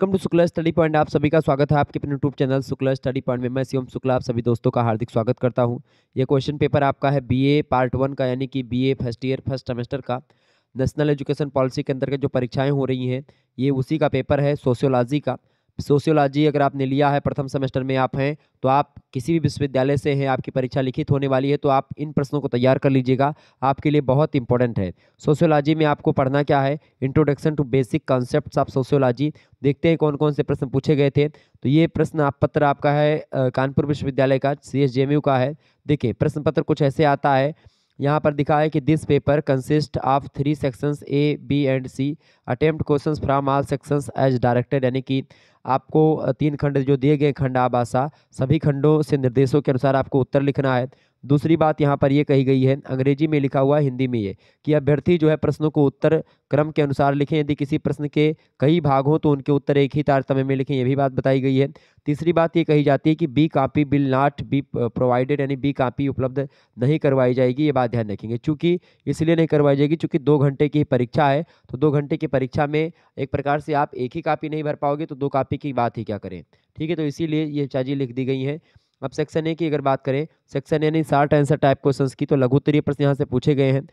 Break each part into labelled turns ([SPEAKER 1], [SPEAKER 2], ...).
[SPEAKER 1] welcome to Shukla study point आप सभी का स्वागत है आपके अपने YouTube channel Shukla study point में मैं शिवम शुक्ला आप सभी दोस्तों का हार्दिक स्वागत करता हूं ये क्वेश्चन पेपर आपका है बीए पार्ट वन का यानी कि BA first year first semester का नेशनल एजुकेशन पॉलिसी के अंतर्गत जो परीक्षाएँ हो रही हैं ये उसी का पेपर है सोशियोलॉजी का सोशियोलॉजी अगर आपने लिया है प्रथम सेमेस्टर में आप हैं तो आप किसी भी विश्वविद्यालय से हैं आपकी परीक्षा लिखित होने वाली है तो आप इन प्रश्नों को तैयार कर लीजिएगा आपके लिए बहुत इंपॉर्टेंट है सोशियोलॉजी में आपको पढ़ना क्या है introduction to basic concept of sociology देखते हैं कौन कौन से प्रश्न पूछे गए थे तो ये प्रश्न आप पत्र आपका है कानपुर विश्वविद्यालय का सी का है देखिए प्रश्न पत्र कुछ ऐसे आता है यहाँ पर दिखा है कि this paper consist of three sections A B and C attempt questions from all sections as directed यानी कि आपको तीन खंड जो दिए गए खंड आबासा सभी खंडों से निर्देशों के अनुसार आपको उत्तर लिखना है दूसरी बात यहाँ पर ये कही गई है अंग्रेजी में लिखा हुआ हिंदी में ये कि अभ्यर्थी जो है प्रश्नों को उत्तर क्रम के अनुसार लिखें यदि किसी प्रश्न के कई भाग हों तो उनके उत्तर एक ही तारतम्य में लिखें ये भी बात बताई गई है तीसरी बात ये कही जाती है कि B copy will not be provided यानी बी कापी उपलब्ध नहीं करवाई जाएगी ये बात ध्यान रखेंगे चूँकि इसलिए नहीं करवाई जाएगी चूँकि दो घंटे की परीक्षा है तो दो घंटे की परीक्षा में एक प्रकार से आप एक ही कापी नहीं भर पाओगे तो दो कापी की बात ही क्या करें ठीक है तो इसीलिए ये चाजी लिख दी गई हैं अब सेक्शन ए की अगर बात करें सेक्शन यानी शार्ट आंसर टाइप क्वेश्चंस की तो उत्तरीय प्रश्न यहाँ से पूछे गए हैं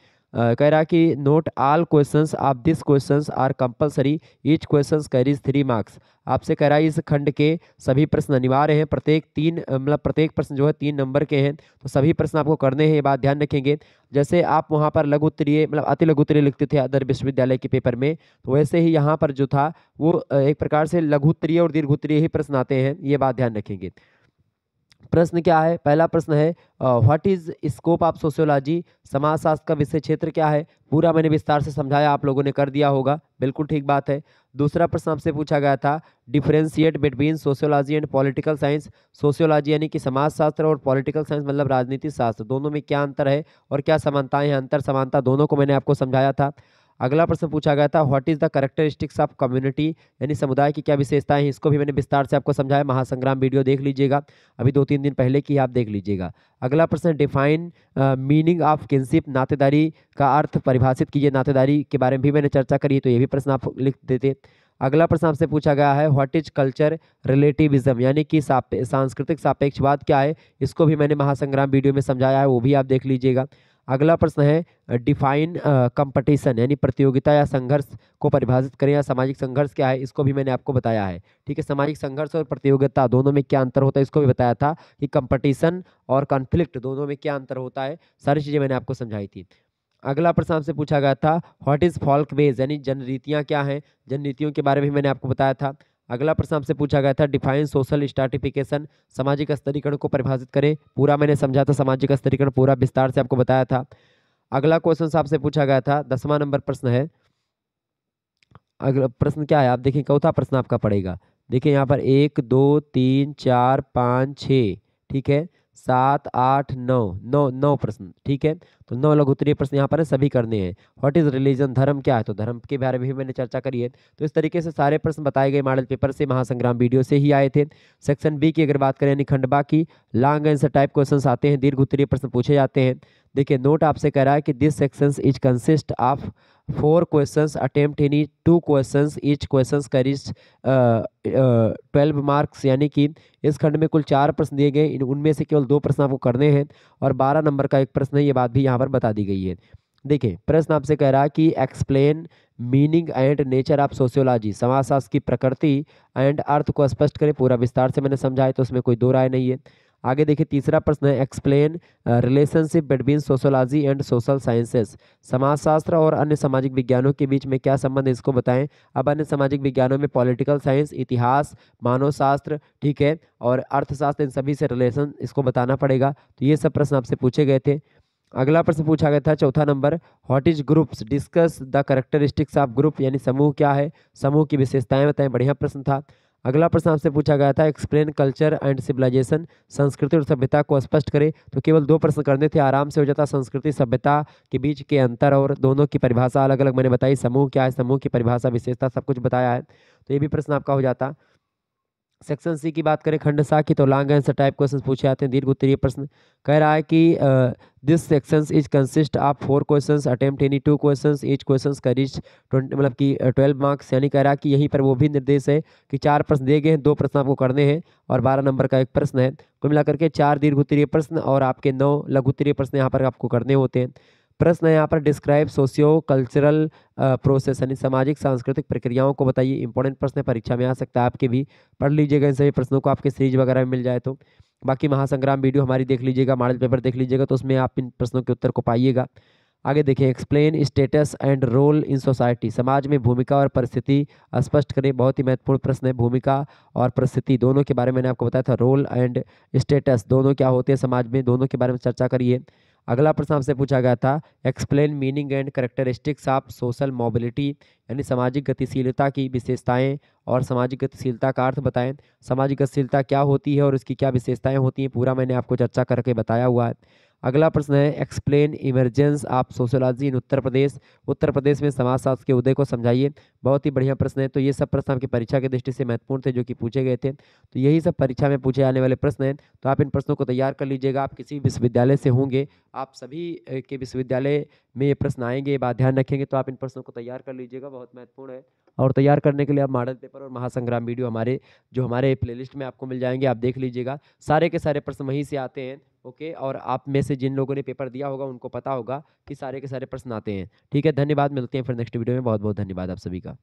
[SPEAKER 1] कह रहा कि note all questions of this questions are compulsory each questions carries three marks आपसे कह रहा है इस खंड के सभी प्रश्न अनिवार्य हैं प्रत्येक तीन मतलब प्रत्येक प्रश्न जो है तीन नंबर के हैं तो सभी प्रश्न आपको करने हैं ये बात ध्यान रखेंगे जैसे आप वहाँ पर लघु उत्तरीय मतलब अति लघु उत्तरीय लिखते थे अदर विश्वविद्यालय के पेपर में तो वैसे ही यहाँ पर जो था वो एक प्रकार से लघु उत्तरीय और दीर्घ उत्तरीय ही प्रश्न आते हैं ये बात ध्यान रखेंगे प्रश्न क्या है पहला प्रश्न है what is scope of sociology समाजशास्त्र का विषय क्षेत्र क्या है पूरा मैंने विस्तार से समझाया आप लोगों ने कर दिया होगा बिल्कुल ठीक बात है दूसरा प्रश्न आपसे पूछा गया था differentiate between sociology and political science sociology यानी कि समाजशास्त्र और पॉलिटिकल साइंस मतलब राजनीति शास्त्र दोनों में क्या अंतर है और क्या समानता हैं अंतर समानता दोनों को मैंने आपको समझाया था अगला प्रश्न पूछा गया था what is the characteristics of community यानी समुदाय की क्या विशेषताएं हैं इसको भी मैंने विस्तार से आपको समझाया महासंग्राम वीडियो देख लीजिएगा अभी दो तीन दिन पहले की आप देख लीजिएगा अगला प्रश्न डिफाइन मीनिंग ऑफ किनशिप नातेदारी का अर्थ परिभाषित कीजिए नातेदारी के बारे में भी मैंने चर्चा करी तो ये भी प्रश्न आप लिख देते अगला प्रश्न आपसे पूछा गया है व्हाट इज कल्चर रिलेटिविज्म यानी कि सांस्कृतिक सापेक्षवाद क्या है इसको भी मैंने महासंग्राम वीडियो में समझाया है वो भी आप देख लीजिएगा अगला प्रश्न है डिफाइन कंपटीशन यानी प्रतियोगिता या संघर्ष को परिभाषित करें या सामाजिक संघर्ष क्या है इसको भी मैंने आपको बताया है ठीक है सामाजिक संघर्ष और प्रतियोगिता दोनों में क्या अंतर होता है इसको भी बताया था कि कंपटीशन और कॉन्फ्लिक्ट दोनों में क्या अंतर होता है सारी चीज़ें मैंने आपको समझाई थी अगला प्रश्न आपसे पूछा गया था व्हाट इज़ फॉल्क बेज यानी जनरीतियाँ क्या हैं जनरीतियों के बारे में मैंने आपको बताया था अगला प्रश्न आपसे पूछा गया था डिफाइन सोशल स्टार्टिफिकेशन सामाजिक स्तरीकरण को परिभाषित करें पूरा मैंने समझा था सामाजिक स्तरीकरण पूरा विस्तार से आपको बताया था अगला क्वेश्चन आपसे पूछा गया था दसवां नंबर प्रश्न है अगला प्रश्न क्या है आप देखिए कौथा प्रश्न आपका पड़ेगा देखिए यहाँ पर एक दो तीन चार पाँच छः ठीक है सात आठ नौ नौ नौ प्रश्न ठीक है तो नौ लघु उत्तरीय प्रश्न यहाँ पर है सभी करने हैं व्हाट इज रिलीजन धर्म क्या है तो धर्म के बारे में भी मैंने चर्चा करी है तो इस तरीके से सारे प्रश्न बताए गए मॉडल पेपर से महासंग्राम वीडियो से ही आए थे सेक्शन बी की अगर बात करें यानी निखंडबा की लॉन्ग आंसर टाइप क्वेश्चन आते हैं दीर्घ उत्तरीय प्रश्न पूछे जाते हैं देखिए नोट आपसे कह रहा है कि this section is consist of four questions attempt यानी two questions each questions carries twelve marks यानी कि इस खंड में कुल चार प्रश्न दिए गए उनमें से केवल दो प्रश्न आपको करने हैं और बारह नंबर का एक प्रश्न है ये बात भी यहाँ पर बता दी गई है देखिए प्रश्न आपसे कह रहा है कि explain meaning and nature of sociology समाजशास्त्र की प्रकृति एंड अर्थ को स्पष्ट करें पूरा विस्तार से मैंने समझाया तो उसमें कोई दो राय नहीं है आगे देखिए तीसरा प्रश्न है explain relationship between sociology and social sciences समाजशास्त्र और अन्य सामाजिक विज्ञानों के बीच में क्या संबंध है इसको बताएं अब अन्य सामाजिक विज्ञानों में पॉलिटिकल साइंस इतिहास मानव शास्त्र ठीक है और अर्थशास्त्र इन सभी से रिलेशन इसको बताना पड़ेगा तो ये सब प्रश्न आपसे पूछे गए थे अगला प्रश्न पूछा गया था चौथा नंबर what is groups discuss the characteristics of group यानी समूह क्या है समूह की विशेषताएं बताएं बढ़िया प्रश्न था अगला प्रश्न आपसे पूछा गया था एक्सप्लेन कल्चर एंड सिविलाइजेशन संस्कृति और सभ्यता को स्पष्ट करें तो केवल दो प्रश्न करने थे आराम से हो जाता संस्कृति सभ्यता के बीच के अंतर और दोनों की परिभाषा अलग अलग मैंने बताई समूह क्या है समूह की परिभाषा विशेषता सब कुछ बताया है तो ये भी प्रश्न आपका हो जाता सेक्शन सी की बात करें खंड की तो लॉन्ग आंसर टाइप क्वेश्चन पूछे जाते हैं दीर्घ उत्तरीय प्रश्न कह रहा है कि this sections is consist of four question attempt any two question each question carries मतलब कि ट्वेल्व मार्क्स यानी कह रहा है कि यहीं पर वो भी निर्देश है कि चार प्रश्न दिए गए हैं दो प्रश्न आपको करने हैं और बारह नंबर का एक प्रश्न है कुल मिलाकर के चार दीर्घ उत्तरीय प्रश्न और आपके नौ लघु उत्तरीय प्रश्न यहाँ पर आपको करने होते हैं प्रश्न है यहाँ पर डिस्क्राइब सोशियो कल्चरल प्रोसेस यानी सामाजिक सांस्कृतिक प्रक्रियाओं को बताइए इंपॉर्टेंट प्रश्न परीक्षा में आ सकता है आपके भी पढ़ लीजिएगा इन सभी प्रश्नों को आपके सीरीज वगैरह में मिल जाए तो बाकी महासंग्राम वीडियो हमारी देख लीजिएगा मॉडल पेपर देख लीजिएगा तो उसमें आप इन प्रश्नों के उत्तर को पाइएगा आगे देखिए explain status and role in society समाज में भूमिका और परिस्थिति स्पष्ट करें बहुत ही महत्वपूर्ण प्रश्न है भूमिका और परिस्थिति दोनों के बारे में मैंने आपको बताया था रोल एंड स्टेटस दोनों क्या होते हैं समाज में दोनों के बारे में चर्चा करिए अगला प्रश्न आपसे पूछा गया था explain meaning and characteristics of social mobility यानी सामाजिक गतिशीलता की विशेषताएं और सामाजिक गतिशीलता का अर्थ बताएं सामाजिक गतिशीलता क्या होती है और उसकी क्या विशेषताएं होती हैं पूरा मैंने आपको चर्चा करके बताया हुआ है अगला प्रश्न है explain emergence of sociology in Uttar Pradesh Uttar Pradesh में समाजशास्त्र के उदय को समझाइए बहुत ही बढ़िया प्रश्न है तो ये सब प्रश्न आपकी परीक्षा की दृष्टि से महत्वपूर्ण थे जो कि पूछे गए थे तो यही सब परीक्षा में पूछे आने वाले प्रश्न हैं तो आप इन प्रश्नों को तैयार कर लीजिएगा आप किसी विश्वविद्यालय से होंगे आप सभी के विश्वविद्यालय में ये प्रश्न आएंगे बात ध्यान रखेंगे तो आप इन प्रश्नों को तैयार कर लीजिएगा बहुत महत्वपूर्ण है और तैयार करने के लिए आप मॉडल पेपर और महासंग्राम वीडियो हमारे जो हमारे प्लेलिस्ट में आपको मिल जाएंगे आप देख लीजिएगा सारे के सारे प्रश्न वहीं से आते हैं ओके और आप में से जिन लोगों ने पेपर दिया होगा उनको पता होगा कि सारे के सारे प्रश्न आते हैं ठीक है धन्यवाद मिलते हैं फिर नेक्स्ट वीडियो में बहुत बहुत धन्यवाद आप सभी का